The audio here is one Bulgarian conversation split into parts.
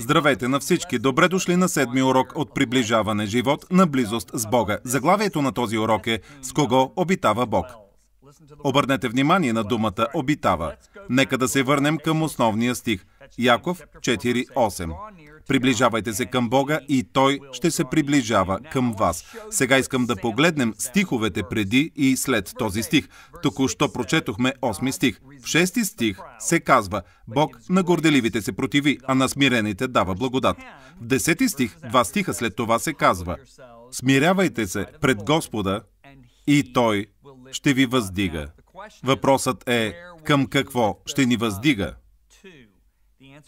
Здравейте на всички! Добре дошли на седми урок от приближаване живот на близост с Бога. Заглавието на този урок е «С кого обитава Бог?» Обърнете внимание на думата «обитава». Нека да се върнем към основния стих. Яков 4.8. Приближавайте се към Бога и Той ще се приближава към вас. Сега искам да погледнем стиховете преди и след този стих. Току-що прочетохме 8 стих. В 6 стих се казва Бог на горделивите се противи, а на смирените дава благодат. В 10 стих, два стиха след това се казва Смирявайте се пред Господа и Той ще ви въздига. Въпросът е към какво ще ни въздига?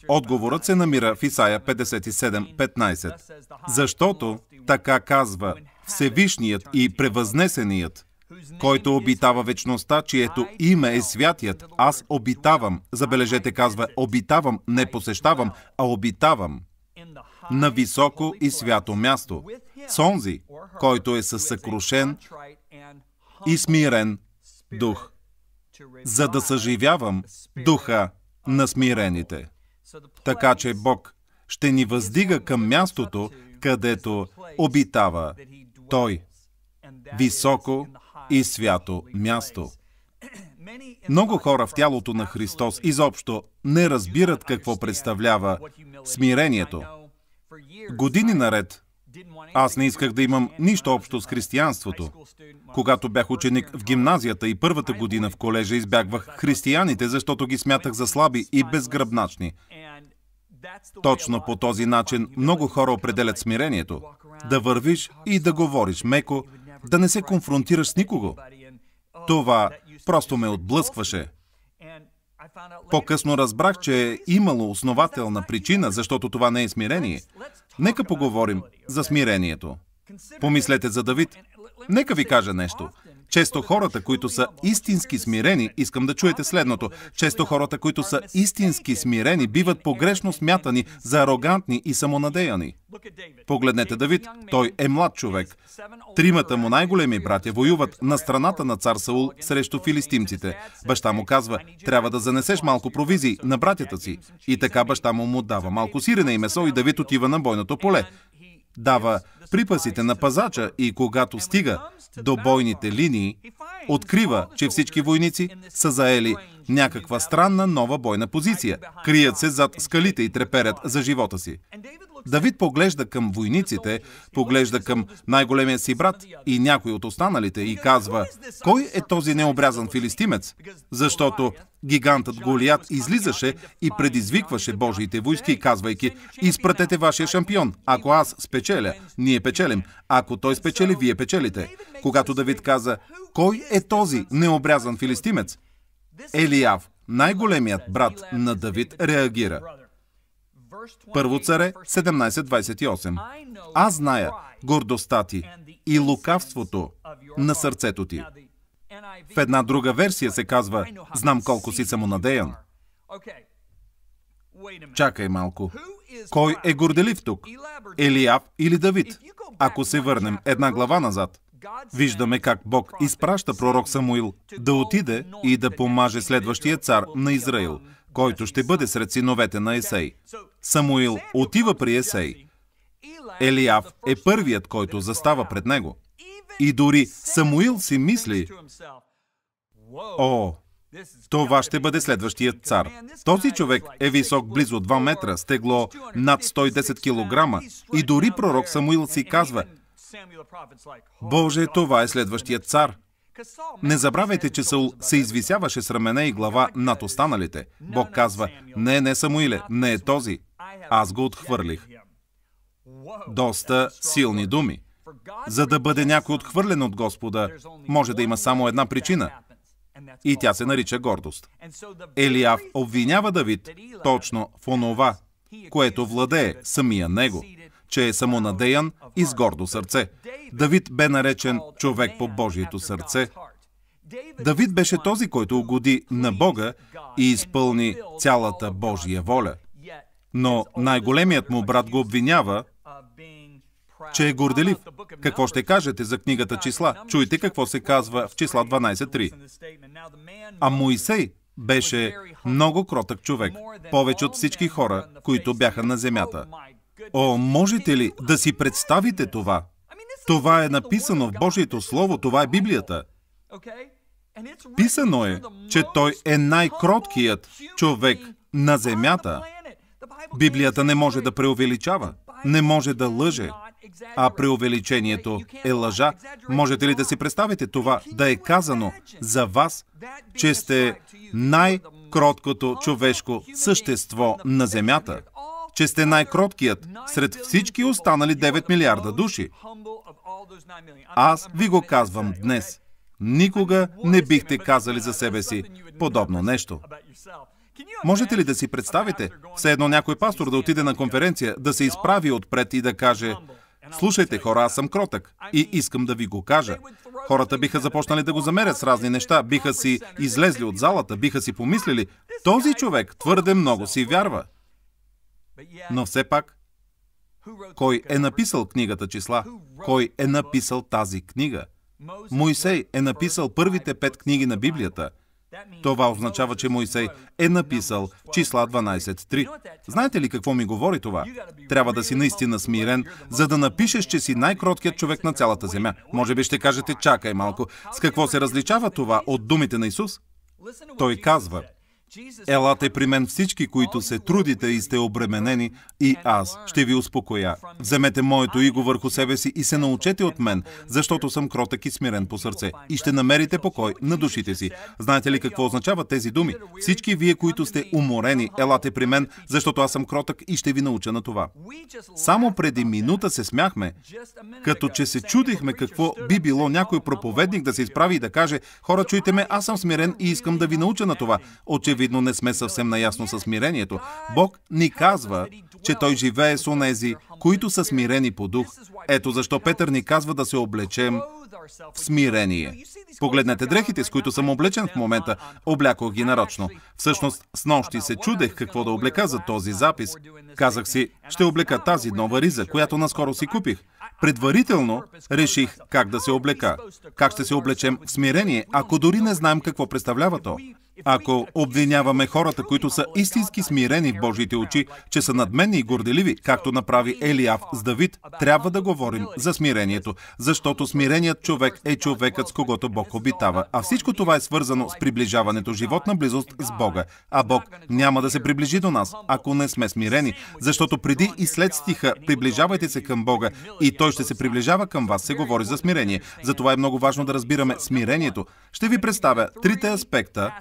Отговорът се намира в Исаия 57:15. Защото, така казва Всевишният и Превъзнесеният, който обитава вечността, чието име е святият, аз обитавам. Забележете, казва, обитавам, не посещавам, а обитавам на високо и свято място. С онзи, който е със съкрушен и смирен дух, за да съживявам духа на смирените. Така че Бог ще ни въздига към мястото, където обитава Той. Високо и свято място. Много хора в тялото на Христос изобщо не разбират какво представлява смирението. Години наред аз не исках да имам нищо общо с християнството. Когато бях ученик в гимназията и първата година в колежа избягвах християните, защото ги смятах за слаби и безгръбначни. Точно по този начин много хора определят смирението. Да вървиш и да говориш меко, да не се конфронтираш с никого. Това просто ме отблъскваше. По-късно разбрах, че е имало основателна причина, защото това не е смирение. Нека поговорим за смирението. Помислете за Давид. Нека ви кажа нещо. Често хората, които са истински смирени, искам да чуете следното. Често хората, които са истински смирени, биват погрешно смятани за арогантни и самонадеяни. Погледнете Давид. Той е млад човек. Тримата му най-големи братя воюват на страната на цар Саул срещу филистимците. Баща му казва, трябва да занесеш малко провизии на братята си. И така баща му му дава малко сирене и месо и Давид отива на бойното поле дава припасите на пазача и когато стига до бойните линии, открива, че всички войници са заели някаква странна нова бойна позиция. Крият се зад скалите и треперят за живота си. Давид поглежда към войниците, поглежда към най-големия си брат и някой от останалите и казва, кой е този необрязан филистимец? Защото гигантът Голият излизаше и предизвикваше Божиите войски, казвайки, изпратете вашия шампион. Ако аз спечеля, ние печелим. Ако той спечели, вие печелите. Когато Давид каза, кой е този необрязан филистимец? Елияв, най-големият брат на Давид, реагира. Първо царе 17.28 Аз зная гордостта ти и лукавството на сърцето ти. В една друга версия се казва «Знам колко си самонадеян». Чакай малко. Кой е горделив тук? Елияв или Давид? Ако се върнем една глава назад, Виждаме как Бог изпраща пророк Самуил да отиде и да помаже следващия цар на Израил, който ще бъде сред синовете на Есей. Самуил отива при Есей. Елияв е първият, който застава пред него. И дори Самуил си мисли, о, това ще бъде следващият цар. Този човек е висок близо 2 метра, стегло над 110 кг. И дори пророк Самуил си казва, Боже, това е следващият цар. Не забравяйте, че Саул се извисяваше с рамене и глава над останалите. Бог казва, не, не Самуиле, не е този. Аз го отхвърлих. Доста силни думи. За да бъде някой отхвърлен от Господа, може да има само една причина. И тя се нарича гордост. Елиав обвинява Давид точно в онова, което владее самия него – че е самонадеян и с гордо сърце. Давид бе наречен човек по Божието сърце. Давид беше този, който угоди на Бога и изпълни цялата Божия воля. Но най-големият му брат го обвинява, че е горделив. Какво ще кажете за книгата числа? Чуйте какво се казва в числа 12.3. А Моисей беше много кротък човек, повече от всички хора, които бяха на земята. О, можете ли да си представите това? Това е написано в Божието Слово, това е Библията. Писано е, че той е най-кроткият човек на земята. Библията не може да преувеличава, не може да лъже, а преувеличението е лъжа. Можете ли да си представите това да е казано за вас, че сте най-кроткото човешко същество на земята? че сте най-кроткият сред всички останали 9 милиарда души. Аз ви го казвам днес. Никога не бихте казали за себе си подобно нещо. Можете ли да си представите, все едно някой пастор да отиде на конференция, да се изправи отпред и да каже Слушайте, хора, аз съм кротък и искам да ви го кажа. Хората биха започнали да го замерят с разни неща, биха си излезли от залата, биха си помислили, този човек твърде много си вярва. Но все пак, кой е написал книгата числа? Кой е написал тази книга? Моисей е написал първите пет книги на Библията. Това означава, че Моисей е написал числа 12.3. Знаете ли какво ми говори това? Трябва да си наистина смирен, за да напишеш, че си най-кроткият човек на цялата земя. Може би ще кажете, чакай малко. С какво се различава това от думите на Исус? Той казва, Елате при мен всички, които се трудите и сте обременени, и аз ще ви успокоя. Вземете моето иго върху себе си и се научете от мен, защото съм кротък и смирен по сърце. И ще намерите покой на душите си. Знаете ли какво означават тези думи? Всички вие, които сте уморени, елате при мен, защото аз съм кротък и ще ви науча на това. Само преди минута се смяхме, като че се чудихме какво би било някой проповедник да се изправи и да каже, хора, чуйте ме, аз съм смирен и искам да ви науча на това. Очевидно Очевидно не сме съвсем наясно с смирението. Бог ни казва, че Той живее с онези, които са смирени по дух. Ето защо Петър ни казва да се облечем в смирение. Погледнете дрехите, с които съм облечен в момента. Облякох ги нарочно. Всъщност, с нощи се чудех какво да облека за този запис. Казах си, ще облека тази нова риза, която наскоро си купих. Предварително реших как да се облека. Как ще се облечем в смирение, ако дори не знаем какво представлява то. Ако обвиняваме хората, които са истински смирени в Божите очи, че са надменни и горделиви, както направи Елиав с Давид, трябва да говорим за смирението, защото смиреният човек е човекът, с когото Бог обитава. А всичко това е свързано с приближаването живот на близост с Бога. А Бог няма да се приближи до нас, ако не сме смирени, защото преди и след стиха приближавайте се към Бога и Той ще се приближава към вас, се говори за смирение. Затова е много важно да разбираме смирението. Ще ви представя трите аспекта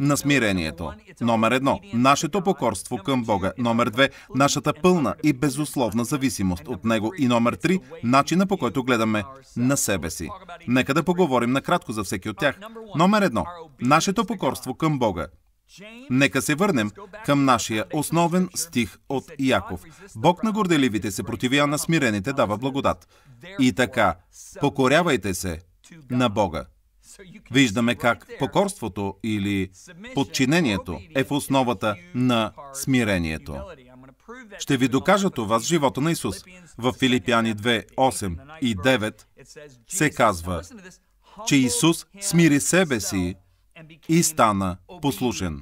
на смирението. Номер едно – нашето покорство към Бога. Номер две – нашата пълна и безусловна зависимост от Него. И номер три – начина по който гледаме на себе си. Нека да поговорим накратко за всеки от тях. Номер едно – нашето покорство към Бога. Нека се върнем към нашия основен стих от Яков. Бог на горделивите се противя, на смирените дава благодат. И така, покорявайте се на Бога. Виждаме как покорството или подчинението е в основата на смирението. Ще ви докажа това с живота на Исус. В Филипяни 2, 8 и 9 се казва, че Исус смири себе си и стана послушен.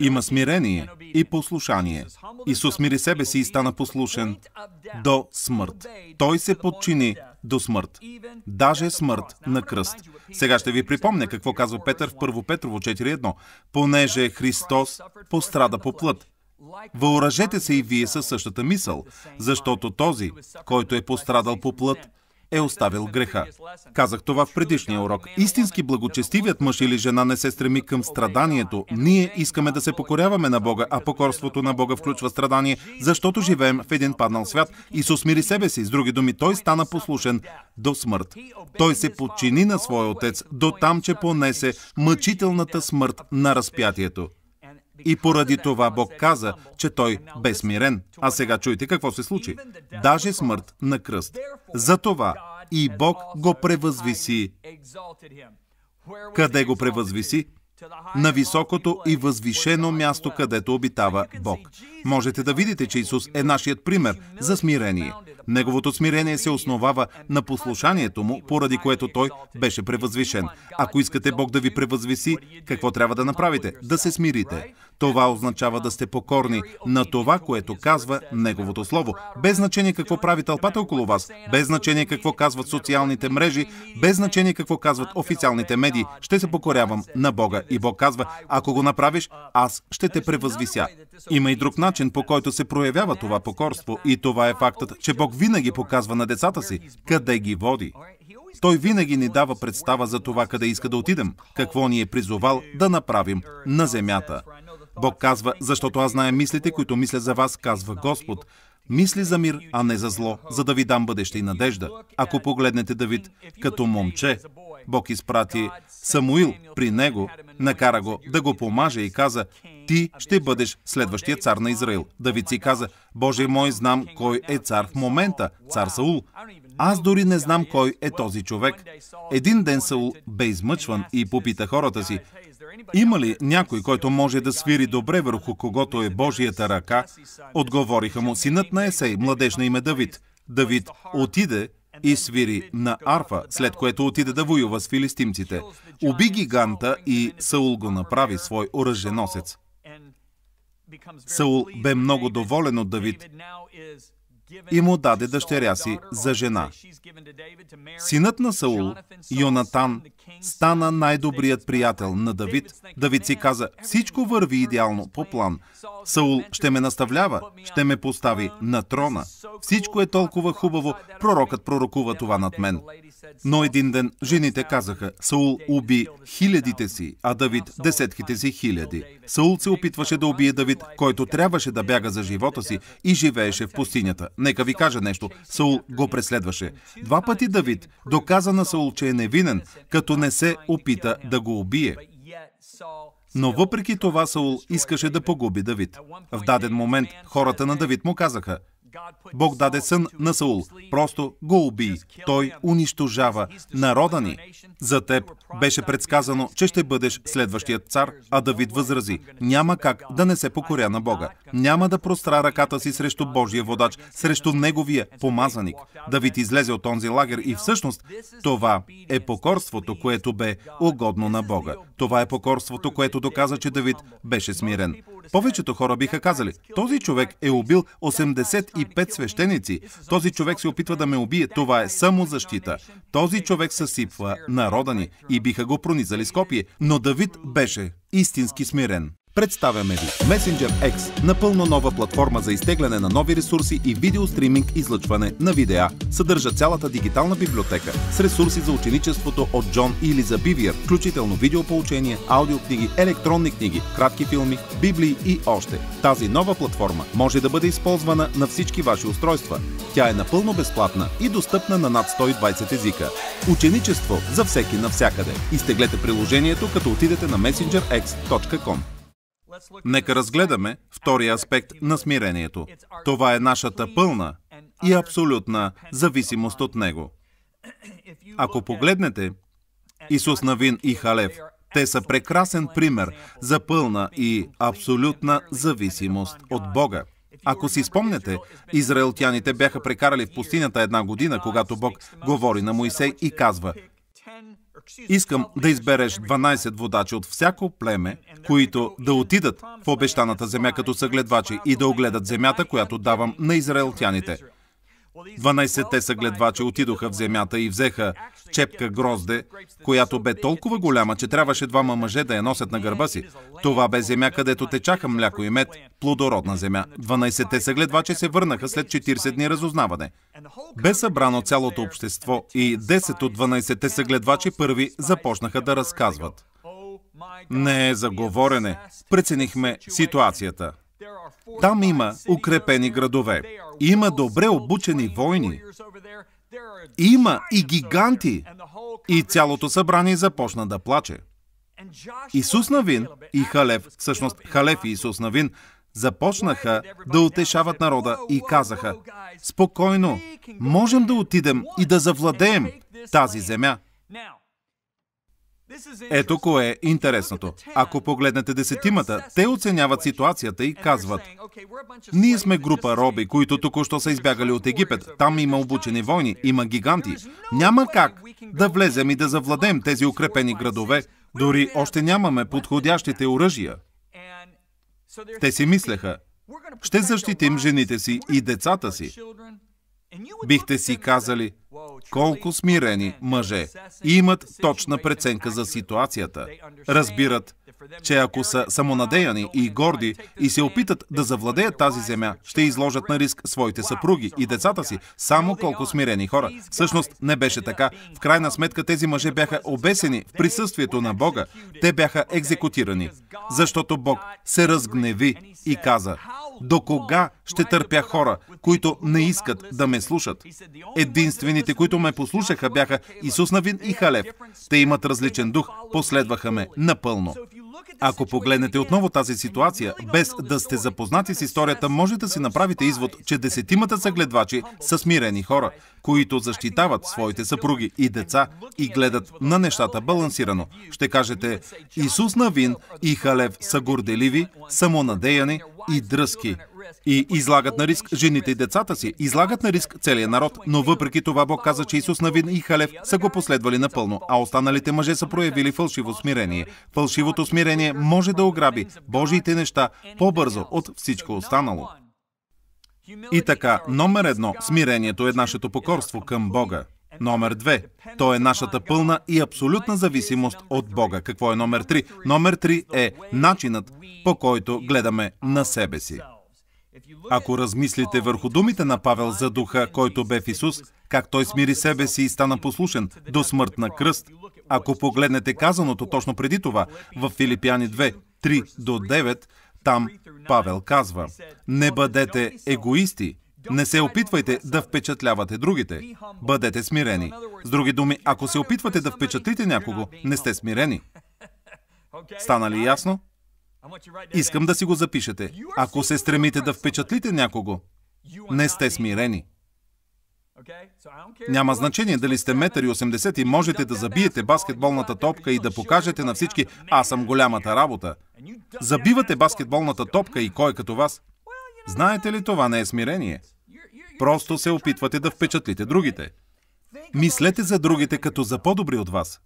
Има смирение и послушание. Исус смири себе си и стана послушен до смърт. Той се подчини до смърт. Даже смърт на кръст. Сега ще ви припомня какво казва Петър в 1 Петрово 4.1. Понеже Христос пострада по плът, Въоръжете се и вие със същата мисъл, защото този, който е пострадал по плът, е оставил греха. Казах това в предишния урок. Истински благочестивият мъж или жена не се стреми към страданието. Ние искаме да се покоряваме на Бога, а покорството на Бога включва страдание, защото живеем в един паднал свят. Исус мири себе си. С други думи, той стана послушен до смърт. Той се подчини на своя отец до там, че понесе мъчителната смърт на разпятието. И поради това Бог каза, че той бе смирен. А сега чуйте какво се случи. Даже смърт на кръст. Затова и Бог го превъзвиси. Къде го превъзвиси? на високото и възвишено място, където обитава Бог. Можете да видите, че Исус е нашият пример за смирение. Неговото смирение се основава на послушанието му, поради което той беше превъзвишен. Ако искате Бог да ви превъзвиси, какво трябва да направите? Да се смирите. Това означава да сте покорни на това, което казва Неговото Слово. Без значение какво прави тълпата около вас, без значение какво казват социалните мрежи, без значение какво казват официалните медии, ще се покорявам на Бога. И Бог казва, ако го направиш, аз ще те превъзвися. Има и друг начин, по който се проявява това покорство. И това е фактът, че Бог винаги показва на децата си къде ги води. Той винаги ни дава представа за това къде иска да отидем, какво ни е призовал да направим на земята. Бог казва, защото аз знае мислите, които мисля за вас, казва Господ. Мисли за мир, а не за зло, за да ви дам бъдеще и надежда. Ако погледнете Давид като момче, Бог изпрати Самуил при него, накара го да го помаже и каза, ти ще бъдеш следващия цар на Израил. Давид си каза, Боже мой, знам кой е цар в момента, цар Саул. Аз дори не знам кой е този човек. Един ден Саул бе измъчван и попита хората си, има ли някой, който може да свири добре върху когото е Божията ръка? Отговориха му синът на Есей, младеж на име Давид. Давид отиде и свири на арфа, след което отиде да воюва с филистимците. Уби гиганта и Саул го направи свой оръженосец. Саул бе много доволен от Давид и му даде дъщеря си за жена. Синът на Саул, Йонатан, стана най-добрият приятел на Давид. Давид си каза, всичко върви идеално по план. Саул ще ме наставлява, ще ме постави на трона. Всичко е толкова хубаво, пророкът пророкува това над мен. Но един ден жените казаха, Саул уби хилядите си, а Давид десетките си хиляди. Саул се опитваше да убие Давид, който трябваше да бяга за живота си и живееше в пустинята. Нека ви кажа нещо. Саул го преследваше. Два пъти Давид доказа на Саул, че е невинен, като не се опита да го убие. Но въпреки това Саул искаше да погуби Давид. В даден момент хората на Давид му казаха, Бог даде сън на Саул. Просто го убий. Той унищожава народа ни. За теб беше предсказано, че ще бъдеш следващият цар, а Давид възрази. Няма как да не се покоря на Бога. Няма да простра ръката си срещу Божия водач, срещу Неговия помазаник. Давид излезе от онзи лагер и всъщност е това е покорството, което бе угодно на Бога. Това е покорството, което доказа, че Давид беше смирен. Повечето хора биха казали, този човек е убил 85 свещеници, този човек се опитва да ме убие, това е само защита. Този човек съсипва народа ни и биха го пронизали с копие, но Давид беше истински смирен. Представяме ви Messenger X, напълно нова платформа за изтегляне на нови ресурси и видеостриминг излъчване на видеа. Съдържа цялата дигитална библиотека с ресурси за ученичеството от Джон или за Бивиер, включително видеополучение, аудиокниги, електронни книги, кратки филми, библии и още. Тази нова платформа може да бъде използвана на всички ваши устройства. Тя е напълно безплатна и достъпна на над 120 езика. Ученичество за всеки навсякъде. Изтеглете приложението, като отидете на messengerx.com. Нека разгледаме втория аспект на смирението. Това е нашата пълна и абсолютна зависимост от Него. Ако погледнете Исус Навин и Халев, те са прекрасен пример за пълна и абсолютна зависимост от Бога. Ако си спомняте, израелтяните бяха прекарали в пустинята една година, когато Бог говори на Моисей и казва Искам да избереш 12 водачи от всяко племе, които да отидат в обещаната земя като съгледвачи и да огледат земята, която давам на израелтяните. 12-те съгледвачи отидоха в земята и взеха чепка грозде, която бе толкова голяма, че трябваше двама мъже да я носят на гърба си. Това бе земя, където течаха мляко и мед, плодородна земя. 12-те съгледвачи се върнаха след 40 дни разузнаване. Бе събрано цялото общество и 10 от 12-те съгледвачи първи започнаха да разказват. Не е за говорене. Преценихме ситуацията. Там има укрепени градове. Има добре обучени войни. Има и гиганти. И цялото събрание започна да плаче. Исус Навин и Халев, всъщност Халев и Исус Навин, започнаха да утешават народа и казаха, спокойно, можем да отидем и да завладеем тази земя. Ето кое е интересното. Ако погледнете десетимата, те оценяват ситуацията и казват «Ние сме група роби, които току-що са избягали от Египет. Там има обучени войни, има гиганти. Няма как да влезем и да завладеем тези укрепени градове. Дори още нямаме подходящите оръжия». Те си мислеха «Ще защитим жените си и децата си». Бихте си казали – колко смирени мъже имат точна преценка за ситуацията, разбират че ако са самонадеяни и горди и се опитат да завладеят тази земя, ще изложат на риск своите съпруги и децата си, само колко смирени хора. Всъщност не беше така. В крайна сметка тези мъже бяха обесени в присъствието на Бога. Те бяха екзекутирани, защото Бог се разгневи и каза, до кога ще търпя хора, които не искат да ме слушат? Единствените, които ме послушаха, бяха Исус Навин и Халев. Те имат различен дух, последваха ме напълно. Ако погледнете отново тази ситуация, без да сте запознати с историята, може да си направите извод, че десетимата съгледвачи са смирени хора, които защитават своите съпруги и деца и гледат на нещата балансирано. Ще кажете, Исус Навин и Халев са горделиви, самонадеяни и дръзки. И излагат на риск жените и децата си, излагат на риск целият народ. Но въпреки това Бог каза, че Исус Навин и Халев са го последвали напълно, а останалите мъже са проявили фалшиво смирение. Фалшивото смирение може да ограби Божиите неща по-бързо от всичко останало. И така, номер едно, смирението е нашето покорство към Бога. Номер две. То е нашата пълна и абсолютна зависимост от Бога. Какво е номер три? Номер три е начинът, по който гледаме на себе си. Ако размислите върху думите на Павел за духа, който бе в Исус, как той смири себе си и стана послушен до смърт на кръст, ако погледнете казаното точно преди това, в Филипяни 2, 3 до 9, там Павел казва, не бъдете егоисти, не се опитвайте да впечатлявате другите. Бъдете смирени. С други думи, ако се опитвате да впечатлите някого, не сте смирени. Стана ли ясно? Искам да си го запишете. Ако се стремите да впечатлите някого, не сте смирени. Няма значение дали сте 1,80 и можете да забиете баскетболната топка и да покажете на всички «Аз съм голямата работа». Забивате баскетболната топка и кой като вас? Знаете ли, това не е смирение. Просто се опитвате да впечатлите другите. Мислете за другите като за по-добри от вас.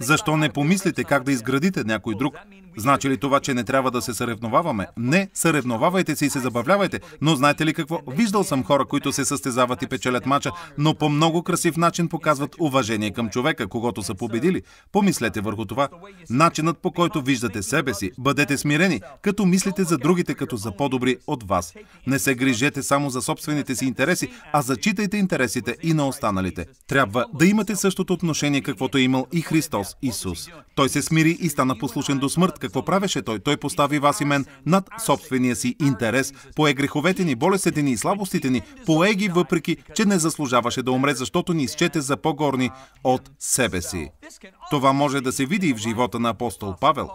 Защо не помислите как да изградите някой друг? Значи ли това, че не трябва да се съревноваваме? Не, съревновавайте се и се забавлявайте. Но знаете ли какво? Виждал съм хора, които се състезават и печелят мача, но по много красив начин показват уважение към човека, когато са победили. Помислете върху това. Начинът по който виждате себе си, бъдете смирени, като мислите за другите като за по-добри от вас. Не се грижете само за собствените си интереси, а зачитайте интересите и на останалите. Трябва да имате същото отношение, каквото е имал и Христос Исус. Той се смири и стана послушен до смърт. Какво правеше той? Той постави вас и мен над собствения си интерес, пое греховете ни, болестите ни и слабостите ни, пое ги въпреки, че не заслужаваше да умре, защото ни изчете за по-горни от себе си. Това може да се види и в живота на апостол Павел.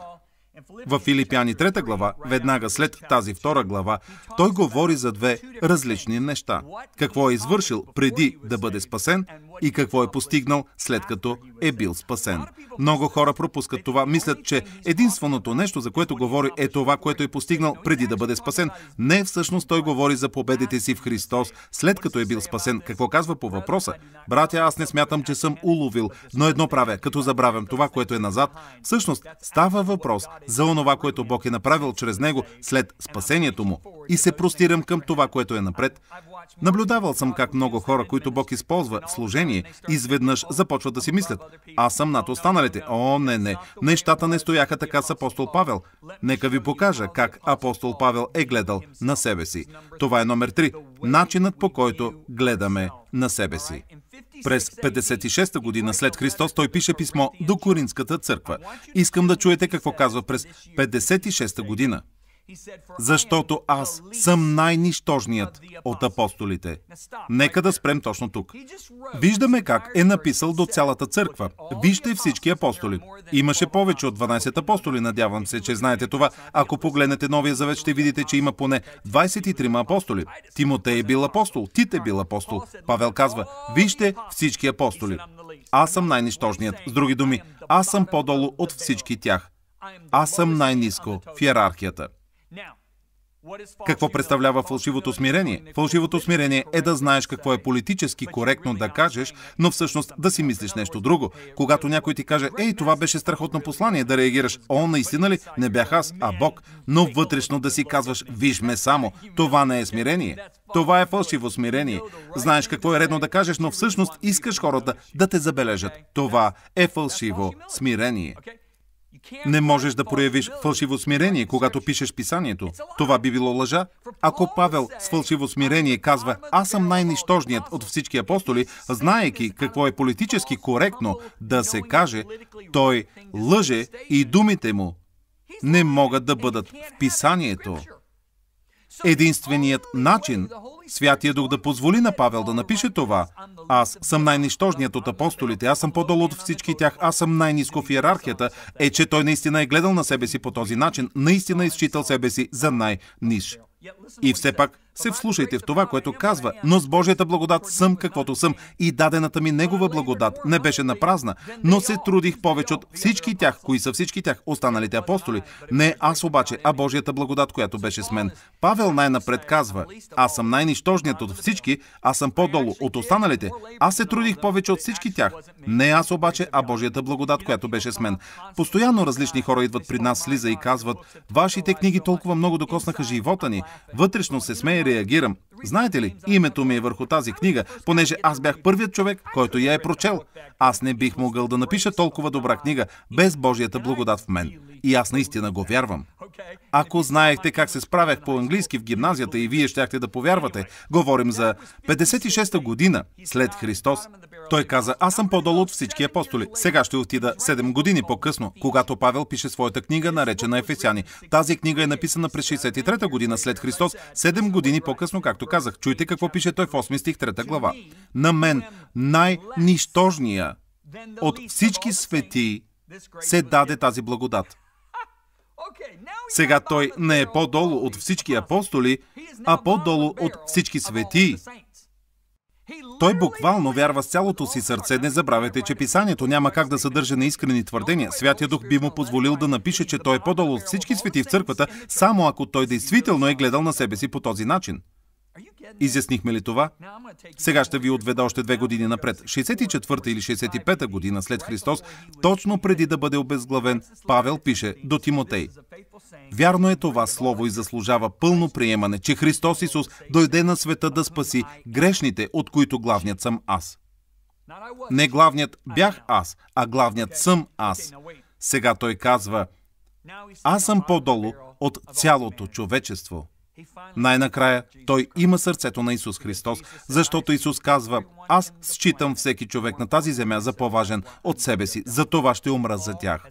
В Филипяни 3 глава, веднага след тази втора глава, той говори за две различни неща. Какво е извършил преди да бъде спасен и какво е постигнал след като е бил спасен. Много хора пропускат това. Мислят, че единственото нещо, за което говори, е това, което е постигнал преди да бъде спасен. Не, всъщност той говори за победите си в Христос, след като е бил спасен. Какво казва по въпроса? Братя, аз не смятам, че съм уловил, но едно правя, като забравям това, което е назад. Всъщност, става въпрос за онова, което Бог е направил чрез него след спасението му и се простирам към това, което е напред. Наблюдавал съм как много хора, които Бог използва в служение, изведнъж започват да си мислят. Аз съм над останалите. О, не, не. Нещата не стояха така с апостол Павел. Нека ви покажа как апостол Павел е гледал на себе си. Това е номер три. Начинът по който гледаме на себе си. През 56-та година след Христос той пише писмо до Коринската църква. Искам да чуете какво казва през 56-та година защото аз съм най-нищожният от апостолите. Нека да спрем точно тук. Виждаме как е написал до цялата църква. Вижте всички апостоли. Имаше повече от 12 апостоли, надявам се, че знаете това. Ако погледнете Новия Завет, ще видите, че има поне 23 апостоли. Тимотей е бил апостол, Тит е бил апостол. Павел казва, вижте всички апостоли. Аз съм най-нищожният. С други думи, аз съм по-долу от всички тях. Аз съм най-низко в иерархията. Какво представлява фалшивото смирение? Фалшивото смирение е да знаеш какво е политически коректно да кажеш, но всъщност да си мислиш нещо друго. Когато някой ти каже, ей, това беше страхотно послание, да реагираш, о, наистина ли? Не бях аз, а Бог. Но вътрешно да си казваш, виж ме само, това не е смирение. Това е фалшиво смирение. Знаеш какво е редно да кажеш, но всъщност искаш хората да те забележат. Това е фалшиво смирение. Не можеш да проявиш фалшиво смирение, когато пишеш писанието. Това би било лъжа. Ако Павел с фалшиво смирение казва «Аз съм най-нищожният от всички апостоли», знаеки какво е политически коректно да се каже, той лъже и думите му не могат да бъдат в писанието единственият начин Святия Дух да позволи на Павел да напише това. Аз съм най-нищожният от апостолите, аз съм по-долу от всички тях, аз съм най-низко в иерархията, е, че той наистина е гледал на себе си по този начин, наистина е изчитал себе си за най-ниш. И все пак се вслушайте в това, което казва, но с Божията благодат съм каквото съм и дадената ми Негова благодат не беше напразна, но се трудих повече от всички тях, кои са всички тях, останалите апостоли. Не аз обаче, а Божията благодат, която беше с мен. Павел най-напред казва, аз съм най-нищожният от всички, аз съм по-долу от останалите, аз се трудих повече от всички тях. Не аз обаче, а Божията благодат, която беше с мен. Постоянно различни хора идват при нас, слиза и казват, вашите книги толкова много докоснаха живота ни. Вътрешно се смее реагирам. Знаете ли, името ми е върху тази книга, понеже аз бях първият човек, който я е прочел. Аз не бих могъл да напиша толкова добра книга без Божията благодат в мен. И аз наистина го вярвам. Ако знаехте как се справях по-английски в гимназията и вие щяхте да повярвате, говорим за 56-та година след Христос. Той каза, аз съм по-долу от всички апостоли. Сега ще отида 7 години по-късно, когато Павел пише своята книга, наречена Ефесяни. Тази книга е написана през 63-та година след Христос, 7 години години по-късно, както казах. Чуйте какво пише той в 8 стих 3 глава. На мен най-нищожния от всички свети се даде тази благодат. Сега той не е по-долу от всички апостоли, а по-долу от всички свети, той буквално вярва с цялото си сърце. Не забравяйте, че писанието няма как да съдържа неискрени твърдения. Святия Дух би му позволил да напише, че той е по-долу от всички свети в църквата, само ако той действително е гледал на себе си по този начин. Изяснихме ли това? Сега ще ви отведа още две години напред. 64-та или 65-та година след Христос, точно преди да бъде обезглавен, Павел пише до Тимотей. Вярно е това слово и заслужава пълно приемане, че Христос Исус дойде на света да спаси грешните, от които главният съм аз. Не главният бях аз, а главният съм аз. Сега той казва, аз съм по-долу от цялото човечество. Най-накрая той има сърцето на Исус Христос, защото Исус казва, аз считам всеки човек на тази земя за по-важен от себе си, за това ще умра за тях.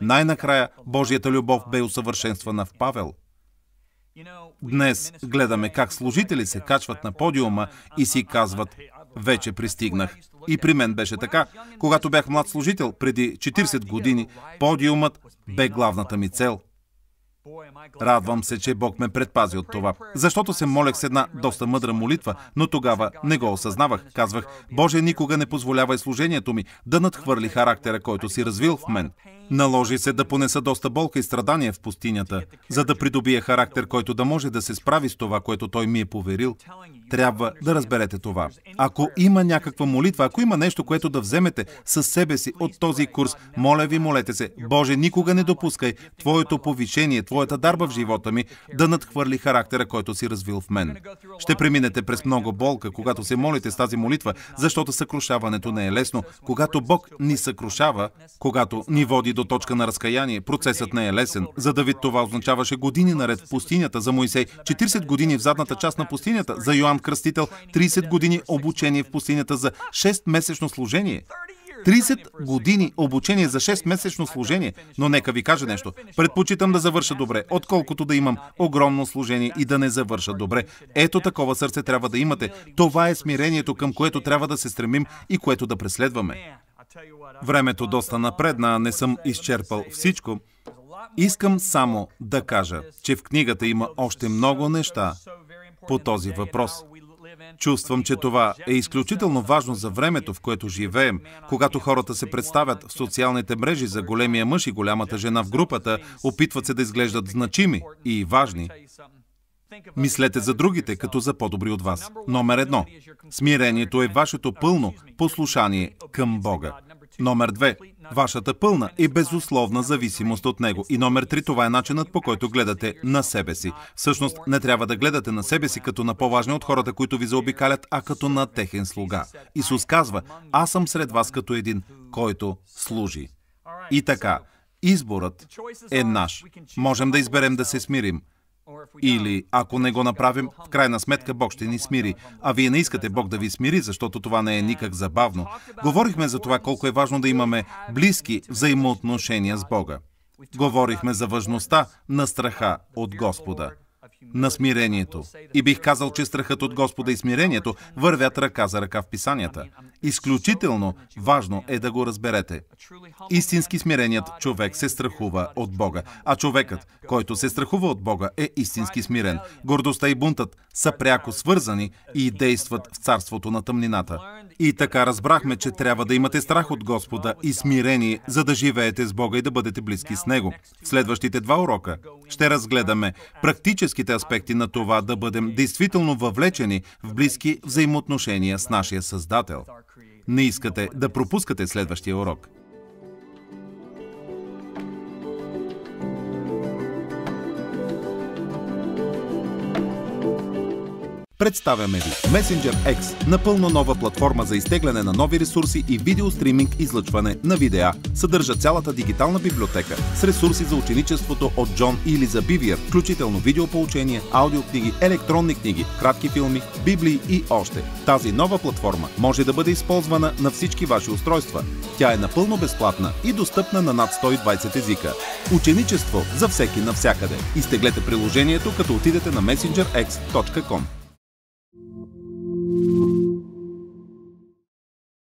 Най-накрая Божията любов бе усъвършенствана в Павел. Днес гледаме как служители се качват на подиума и си казват, вече пристигнах. И при мен беше така. Когато бях млад служител, преди 40 години, подиумът бе главната ми цел – Радвам се, че Бог ме предпази от това, защото се молех с една доста мъдра молитва, но тогава не го осъзнавах. Казвах, Боже, никога не позволявай служението ми да надхвърли характера, който си развил в мен. Наложи се да понеса доста болка и страдания в пустинята, за да придобия характер, който да може да се справи с това, което той ми е поверил трябва да разберете това. Ако има някаква молитва, ако има нещо, което да вземете с себе си от този курс, моля ви, молете се, Боже, никога не допускай Твоето повишение, Твоята дарба в живота ми да надхвърли характера, който си развил в мен. Ще преминете през много болка, когато се молите с тази молитва, защото съкрушаването не е лесно. Когато Бог ни съкрушава, когато ни води до точка на разкаяние, процесът не е лесен. За Давид това означаваше години наред в пустинята, за Моисей 40 години в задната част на пустинята, за Йоан кръстител, 30 години обучение в пустинята за 6-месечно служение. 30 години обучение за 6-месечно служение, но нека ви кажа нещо. Предпочитам да завърша добре, отколкото да имам огромно служение и да не завърша добре. Ето такова сърце трябва да имате. Това е смирението, към което трябва да се стремим и което да преследваме. Времето доста напредна, не съм изчерпал всичко. Искам само да кажа, че в книгата има още много неща, по този въпрос. Чувствам, че това е изключително важно за времето, в което живеем, когато хората се представят в социалните мрежи за големия мъж и голямата жена в групата, опитват се да изглеждат значими и важни. Мислете за другите, като за по-добри от вас. Номер едно. Смирението е вашето пълно послушание към Бога. Номер две вашата пълна и безусловна зависимост от него. И номер три, това е начинът по който гледате на себе си. Всъщност, не трябва да гледате на себе си като на по-важни от хората, които ви заобикалят, а като на техен слуга. Исус казва, аз съм сред вас като един, който служи. И така, изборът е наш. Можем да изберем да се смирим или, ако не го направим, в крайна сметка Бог ще ни смири. А вие не искате Бог да ви смири, защото това не е никак забавно. Говорихме за това колко е важно да имаме близки взаимоотношения с Бога. Говорихме за важността на страха от Господа на смирението. И бих казал, че страхът от Господа и смирението вървят ръка за ръка в писанията. Изключително важно е да го разберете. Истински смиреният човек се страхува от Бога, а човекът, който се страхува от Бога, е истински смирен. Гордостта и бунтът са пряко свързани и действат в царството на тъмнината. И така разбрахме, че трябва да имате страх от Господа и смирение, за да живеете с Бога и да бъдете близки с Него. В следващите два урока ще разгледаме практическите аспекти на това да бъдем действително въвлечени в близки взаимоотношения с нашия Създател. Не искате да пропускате следващия урок. Представяме ви Messenger X – напълно нова платформа за изтегляне на нови ресурси и видеостриминг излъчване на видеа. Съдържа цялата дигитална библиотека с ресурси за ученичеството от Джон или за Бивиер, включително видеополучение, аудиокниги, електронни книги, кратки филми, библии и още. Тази нова платформа може да бъде използвана на всички ваши устройства. Тя е напълно безплатна и достъпна на над 120 езика. Ученичество за всеки навсякъде. Изтеглете приложението, като отидете на messengerx.com.